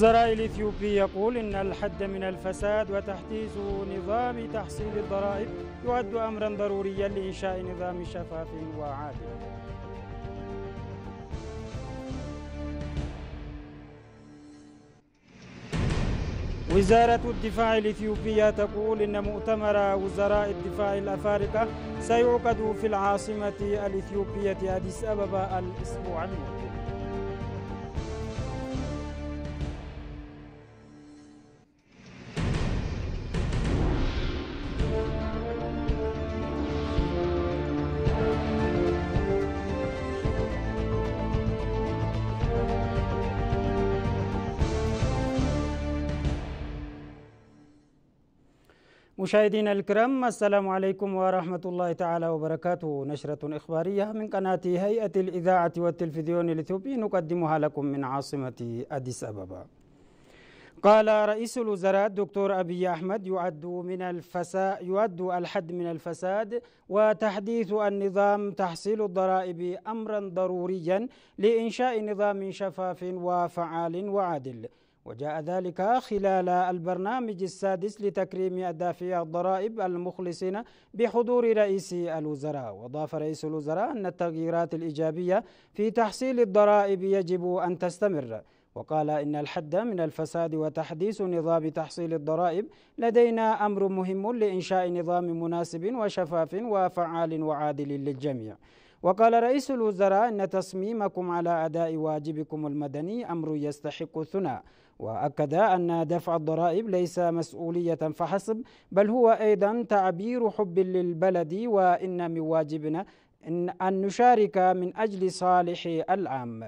زرائي الإثيوبي يقول إن الحد من الفساد وتحديث نظام تحصيل الضرائب يعد أمرا ضروريا لإنشاء نظام شفاف وعادل وزارة الدفاع الإثيوبية تقول إن مؤتمر وزراء الدفاع الأفارقة سيعقد في العاصمة الإثيوبية أديس أبابا الأسبوع المقبل مشاهدينا الكرام السلام عليكم ورحمة الله تعالى وبركاته نشرة إخبارية من قناة هيئة الإذاعة والتلفزيون الإثيوبي نقدمها لكم من عاصمة أديس أبابا قال رئيس الوزراء الدكتور أبي أحمد يعد من الفساد يعد الحد من الفساد وتحديث النظام تحصيل الضرائب أمرا ضروريا لإنشاء نظام شفاف وفعال وعادل وجاء ذلك خلال البرنامج السادس لتكريم الدافعي الضرائب المخلصين بحضور رئيس الوزراء وضاف رئيس الوزراء أن التغييرات الإيجابية في تحصيل الضرائب يجب أن تستمر وقال إن الحد من الفساد وتحديث نظام تحصيل الضرائب لدينا أمر مهم لإنشاء نظام مناسب وشفاف وفعال وعادل للجميع وقال رئيس الوزراء إن تصميمكم على أداء واجبكم المدني أمر يستحق الثناء وأكد أن دفع الضرائب ليس مسؤولية فحسب بل هو أيضا تعبير حب للبلد وإن من واجبنا أن نشارك من أجل صالح العام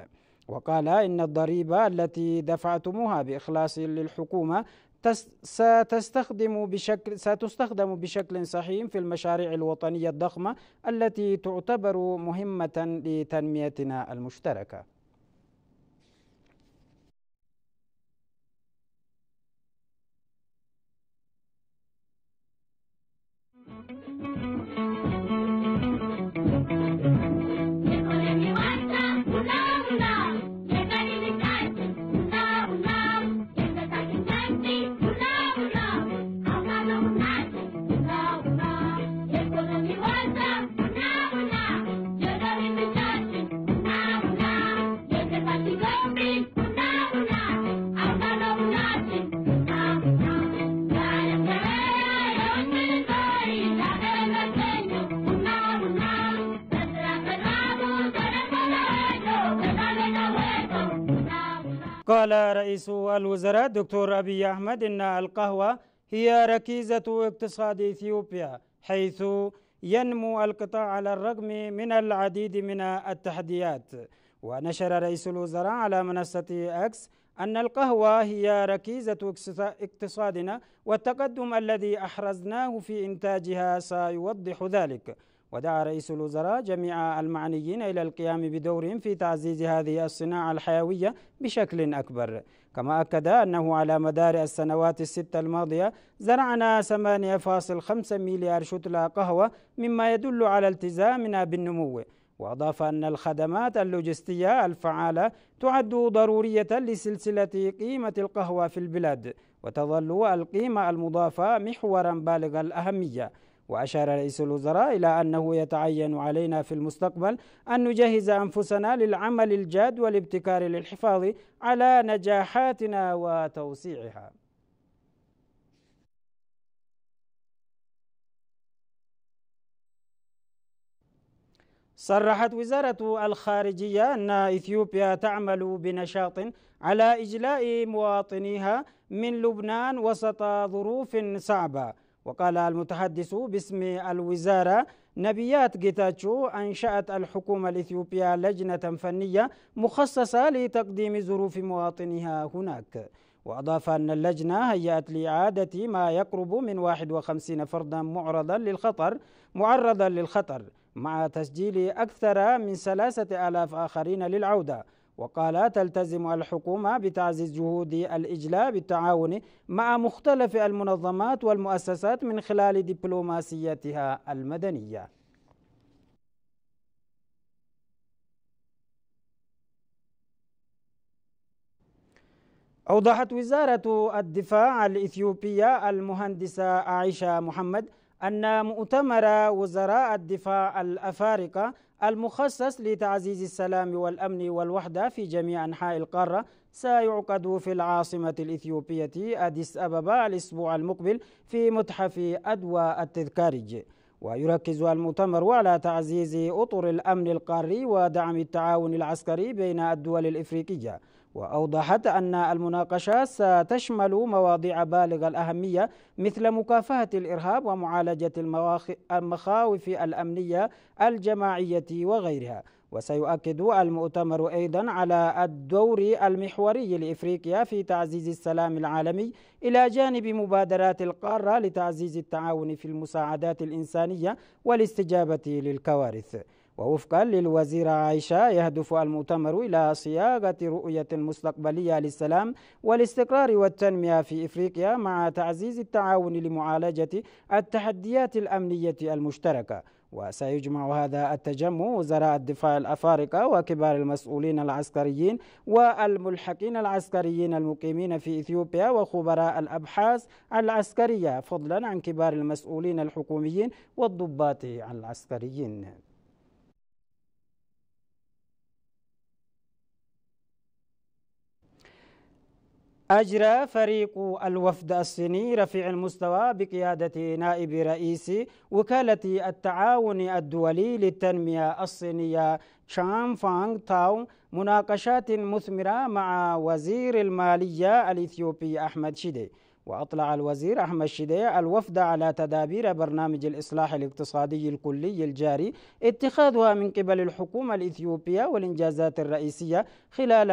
وقال إن الضريبة التي دفعتموها بإخلاص للحكومة ستستخدم بشكل ستستخدم بشكل صحيح في المشاريع الوطنية الضخمة التي تعتبر مهمة لتنميتنا المشتركة قال رئيس الوزراء دكتور أبي أحمد إن القهوة هي ركيزة اقتصاد إثيوبيا حيث ينمو القطاع على الرغم من العديد من التحديات ونشر رئيس الوزراء على منصة أكس أن القهوة هي ركيزة اقتصادنا والتقدم الذي أحرزناه في إنتاجها سيوضح ذلك ودعا رئيس الوزراء جميع المعنيين إلى القيام بدورهم في تعزيز هذه الصناعة الحيوية بشكل أكبر كما أكد أنه على مدار السنوات الست الماضية زرعنا 8.5 مليار شتلة قهوة مما يدل على التزامنا بالنمو وأضاف أن الخدمات اللوجستية الفعالة تعد ضرورية لسلسلة قيمة القهوة في البلاد وتظل القيمة المضافة محورا بالغ الأهمية وأشار رئيس الوزراء إلى أنه يتعين علينا في المستقبل أن نجهز أنفسنا للعمل الجاد والابتكار للحفاظ على نجاحاتنا وتوسيعها صرحت وزارة الخارجية أن إثيوبيا تعمل بنشاط على إجلاء مواطنيها من لبنان وسط ظروف صعبة وقال المتحدث باسم الوزارة نبيات جيتاتشو أنشأت الحكومة الإثيوبية لجنة فنية مخصصة لتقديم ظروف مواطنها هناك وأضاف أن اللجنة هيأت لإعادة ما يقرب من 51 فردا معرضا للخطر معرضا للخطر مع تسجيل أكثر من 3000 آخرين للعودة وقال تلتزم الحكومة بتعزيز جهود الإجلاء بالتعاون مع مختلف المنظمات والمؤسسات من خلال دبلوماسيتها المدنية أوضحت وزارة الدفاع الإثيوبية المهندسة عائشة محمد أن مؤتمر وزراء الدفاع الأفارقة المخصص لتعزيز السلام والأمن والوحدة في جميع أنحاء القارة سيعقد في العاصمة الإثيوبية أديس أبابا الأسبوع المقبل في متحف أدوى التذكارج ويركز المؤتمر على تعزيز أطر الأمن القاري ودعم التعاون العسكري بين الدول الإفريقية وأوضحت أن المناقشة ستشمل مواضيع بالغ الأهمية مثل مكافحة الإرهاب ومعالجة المخاوف الأمنية الجماعية وغيرها وسيؤكد المؤتمر أيضا على الدور المحوري لإفريقيا في تعزيز السلام العالمي إلى جانب مبادرات القارة لتعزيز التعاون في المساعدات الإنسانية والاستجابة للكوارث ووفقا للوزيرة عائشة يهدف المؤتمر إلى صياغة رؤية مستقبلية للسلام والاستقرار والتنمية في إفريقيا مع تعزيز التعاون لمعالجة التحديات الأمنية المشتركة وسيجمع هذا التجمع وزراء الدفاع الأفارقة وكبار المسؤولين العسكريين والملحقين العسكريين المقيمين في إثيوبيا وخبراء الأبحاث العسكرية فضلا عن كبار المسؤولين الحكوميين والضباط العسكريين أجرى فريق الوفد الصيني رفيع المستوى بقيادة نائب رئيس وكالة التعاون الدولي للتنمية الصينية شان فانغ تاو مناقشات مثمرة مع وزير المالية الإثيوبي أحمد شيدي وأطلع الوزير أحمد شديع الوفد على تدابير برنامج الإصلاح الاقتصادي الكلي الجاري اتخاذها من قبل الحكومة الإثيوبية والإنجازات الرئيسية خلال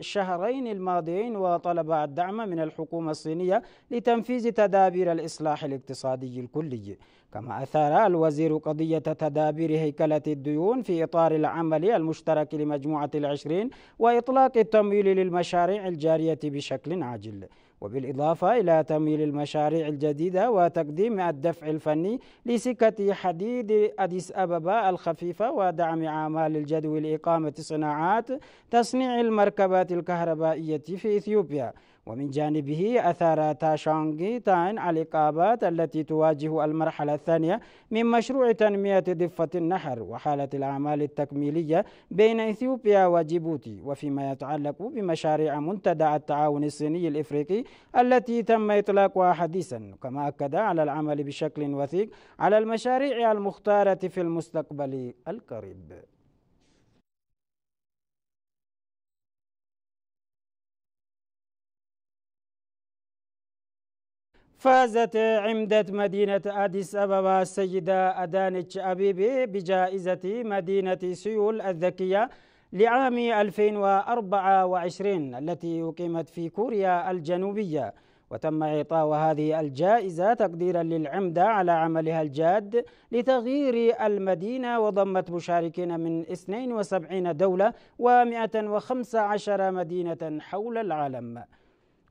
الشهرين الماضيين وطلب الدعم من الحكومة الصينية لتنفيذ تدابير الإصلاح الاقتصادي الكلي كما أثار الوزير قضية تدابير هيكلة الديون في إطار العمل المشترك لمجموعة العشرين وإطلاق التمويل للمشاريع الجارية بشكل عاجل وبالإضافة إلى تمويل المشاريع الجديدة وتقديم الدفع الفني لسكة حديد أديس أبابا الخفيفة ودعم أعمال الجدول لإقامة صناعات تصنيع المركبات الكهربائية في إثيوبيا ومن جانبه أثار تاشانغ تاين العقابات التي تواجه المرحلة الثانية من مشروع تنمية ضفة النحر وحالة الأعمال التكميلية بين إثيوبيا وجيبوتي وفيما يتعلق بمشاريع منتدى التعاون الصيني الإفريقي التي تم إطلاقها حديثا كما أكد على العمل بشكل وثيق على المشاريع المختارة في المستقبل القريب فازت عمدة مدينة أديس أبابا السيدة أدانتش أبيبي بجائزة مدينة سيول الذكية لعام 2024 التي أقيمت في كوريا الجنوبية وتم إعطاء هذه الجائزة تقديرا للعمدة على عملها الجاد لتغيير المدينة وضمت مشاركين من 72 دولة و115 مدينة حول العالم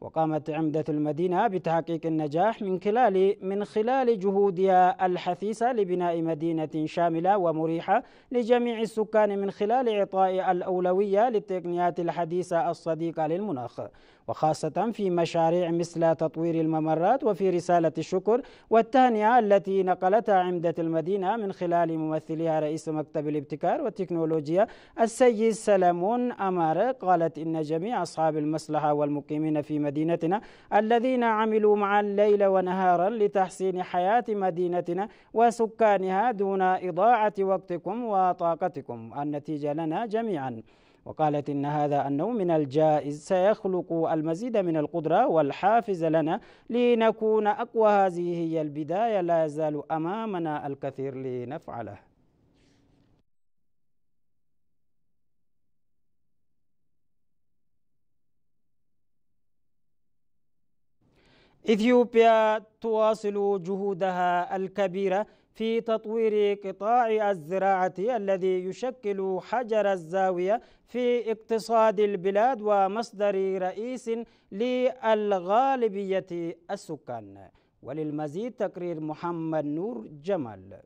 وقامت عمدة المدينة بتحقيق النجاح من خلال من خلال جهودها الحثيثة لبناء مدينة شاملة ومريحة لجميع السكان من خلال إعطاء الأولوية للتقنيات الحديثة الصديقة للمناخ وخاصة في مشاريع مثل تطوير الممرات وفي رسالة الشكر والتهنئة التي نقلتها عمدة المدينة من خلال ممثلها رئيس مكتب الابتكار والتكنولوجيا السيد سلمون أمارة قالت إن جميع أصحاب المصلحة والمقيمين في مدينتنا الذين عملوا معا ليلا ونهارا لتحسين حياة مدينتنا وسكانها دون إضاعة وقتكم وطاقتكم النتيجة لنا جميعا وقالت إن هذا النوع من الجائز سيخلق المزيد من القدرة والحافز لنا لنكون أقوى هذه هي البداية لا يزال أمامنا الكثير لنفعله إثيوبيا تواصل جهودها الكبيرة في تطوير قطاع الزراعة الذي يشكل حجر الزاوية في اقتصاد البلاد ومصدر رئيس للغالبية السكان وللمزيد تقرير محمد نور جمال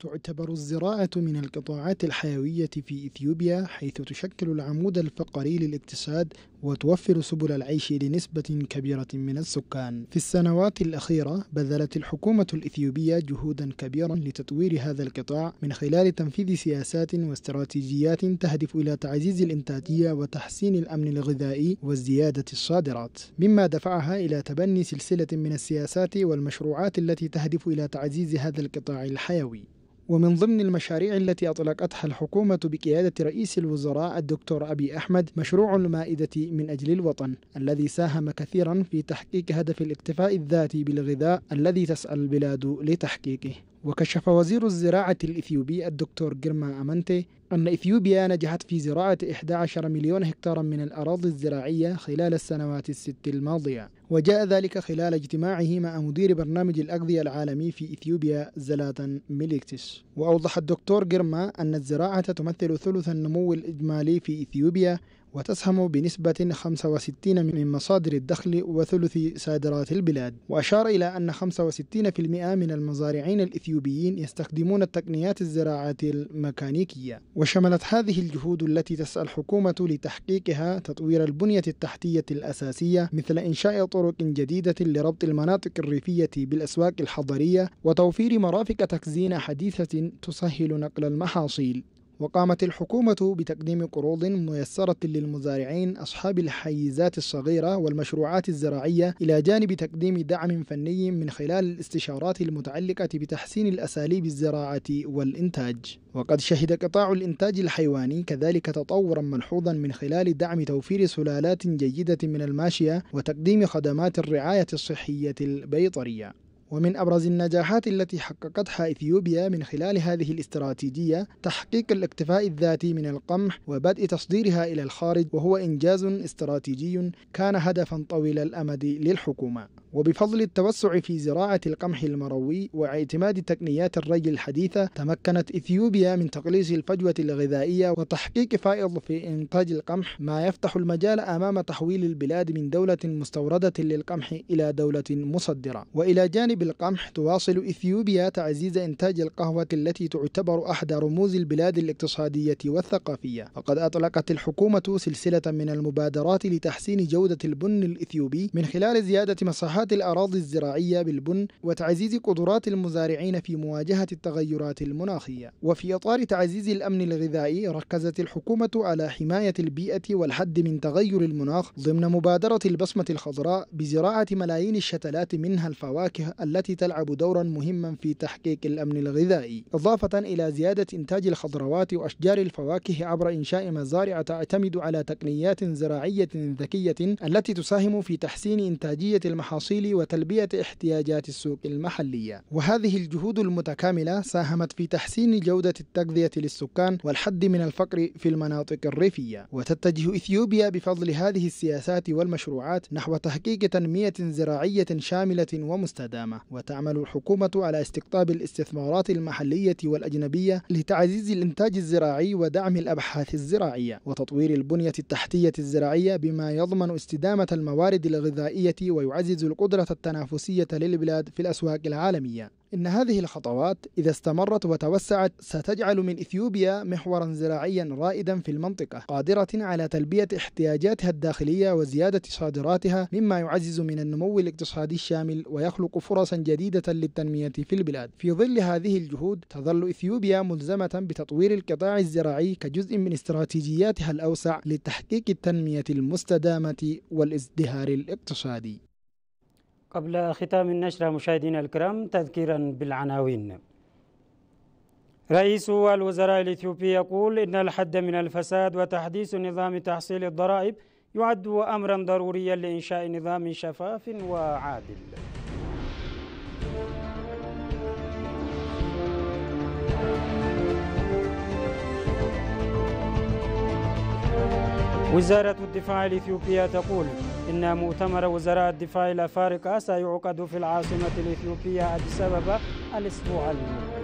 تعتبر الزراعة من القطاعات الحيوية في إثيوبيا حيث تشكل العمود الفقري للاقتصاد وتوفر سبل العيش لنسبة كبيرة من السكان. في السنوات الأخيرة بذلت الحكومة الإثيوبية جهودا كبيرا لتطوير هذا القطاع من خلال تنفيذ سياسات واستراتيجيات تهدف إلى تعزيز الإنتاجية وتحسين الأمن الغذائي وزيادة الصادرات، مما دفعها إلى تبني سلسلة من السياسات والمشروعات التي تهدف إلى تعزيز هذا القطاع الحيوي. ومن ضمن المشاريع التي أطلقتها الحكومة بقيادة رئيس الوزراء الدكتور أبي أحمد مشروع المائدة من أجل الوطن الذي ساهم كثيرا في تحقيق هدف الاكتفاء الذاتي بالغذاء الذي تسعى البلاد لتحقيقه وكشف وزير الزراعة الإثيوبي الدكتور جيرما أمانتي أن إثيوبيا نجحت في زراعة 11 مليون هكتار من الأراضي الزراعية خلال السنوات الست الماضية وجاء ذلك خلال اجتماعه مع مدير برنامج الأغذية العالمي في إثيوبيا زلاتان ميليكتس وأوضح الدكتور جيرما أن الزراعة تمثل ثلث النمو الإجمالي في إثيوبيا وتسهم بنسبة 65 من مصادر الدخل وثلث صادرات البلاد وأشار إلى أن 65% من المزارعين الإثيوبيين يستخدمون التقنيات الزراعية الميكانيكية وشملت هذه الجهود التي تسعى الحكومة لتحقيقها تطوير البنية التحتية الأساسية مثل إنشاء طرق جديدة لربط المناطق الريفية بالأسواق الحضرية وتوفير مرافق تخزين حديثة تسهل نقل المحاصيل وقامت الحكومة بتقديم قروض ميسرة للمزارعين أصحاب الحيزات الصغيرة والمشروعات الزراعية إلى جانب تقديم دعم فني من خلال الاستشارات المتعلقة بتحسين الأساليب الزراعة والإنتاج وقد شهد قطاع الإنتاج الحيواني كذلك تطورا ملحوظا من خلال دعم توفير سلالات جيدة من الماشية وتقديم خدمات الرعاية الصحية البيطرية ومن أبرز النجاحات التي حققتها إثيوبيا من خلال هذه الاستراتيجية تحقيق الاكتفاء الذاتي من القمح وبدء تصديرها إلى الخارج وهو إنجاز استراتيجي كان هدفا طويل الأمد للحكومة وبفضل التوسع في زراعة القمح المروي واعتماد تقنيات الري الحديثة تمكنت إثيوبيا من تقليص الفجوة الغذائية وتحقيق فائض في إنتاج القمح ما يفتح المجال أمام تحويل البلاد من دولة مستوردة للقمح إلى دولة مصدرة وإلى جانب بالقمح تواصل إثيوبيا تعزيز إنتاج القهوة التي تعتبر أحدى رموز البلاد الاقتصادية والثقافية وقد أطلقت الحكومة سلسلة من المبادرات لتحسين جودة البن الإثيوبي من خلال زيادة مساحات الأراضي الزراعية بالبن وتعزيز قدرات المزارعين في مواجهة التغيرات المناخية وفي إطار تعزيز الأمن الغذائي ركزت الحكومة على حماية البيئة والحد من تغير المناخ ضمن مبادرة البصمة الخضراء بزراعة ملايين الشتلات منها الفواكه التي تلعب دورا مهما في تحقيق الأمن الغذائي إضافة إلى زيادة إنتاج الخضروات وأشجار الفواكه عبر إنشاء مزارع تعتمد على تقنيات زراعية ذكية التي تساهم في تحسين إنتاجية المحاصيل وتلبية احتياجات السوق المحلية وهذه الجهود المتكاملة ساهمت في تحسين جودة التغذية للسكان والحد من الفقر في المناطق الريفية وتتجه إثيوبيا بفضل هذه السياسات والمشروعات نحو تحقيق تنمية زراعية شاملة ومستدامة وتعمل الحكومة على استقطاب الاستثمارات المحلية والأجنبية لتعزيز الإنتاج الزراعي ودعم الأبحاث الزراعية وتطوير البنية التحتية الزراعية بما يضمن استدامة الموارد الغذائية ويعزز القدرة التنافسية للبلاد في الأسواق العالمية إن هذه الخطوات إذا استمرت وتوسعت ستجعل من إثيوبيا محورا زراعيا رائدا في المنطقة قادرة على تلبية احتياجاتها الداخلية وزيادة صادراتها مما يعزز من النمو الاقتصادي الشامل ويخلق فرصا جديدة للتنمية في البلاد في ظل هذه الجهود تظل إثيوبيا ملزمة بتطوير القطاع الزراعي كجزء من استراتيجياتها الأوسع لتحقيق التنمية المستدامة والازدهار الاقتصادي قبل ختام النشرة مشاهدينا الكرام تذكيرا بالعناوين رئيس الوزراء الإثيوبي يقول إن الحد من الفساد وتحديث نظام تحصيل الضرائب يعد أمرا ضروريا لإنشاء نظام شفاف وعادل وزارة الدفاع الإثيوبية تقول إن مؤتمر وزراء الدفاع الأفارقة سيعقد في العاصمة الإثيوبية أديس أبابا الأسبوع المقبل.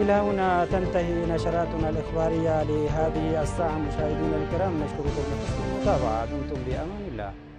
إلى هنا تنتهي نشراتنا الإخبارية لهذه الساعة مشاهدينا الكرام نشكركم لحسن المتابعة دمتم بأمان الله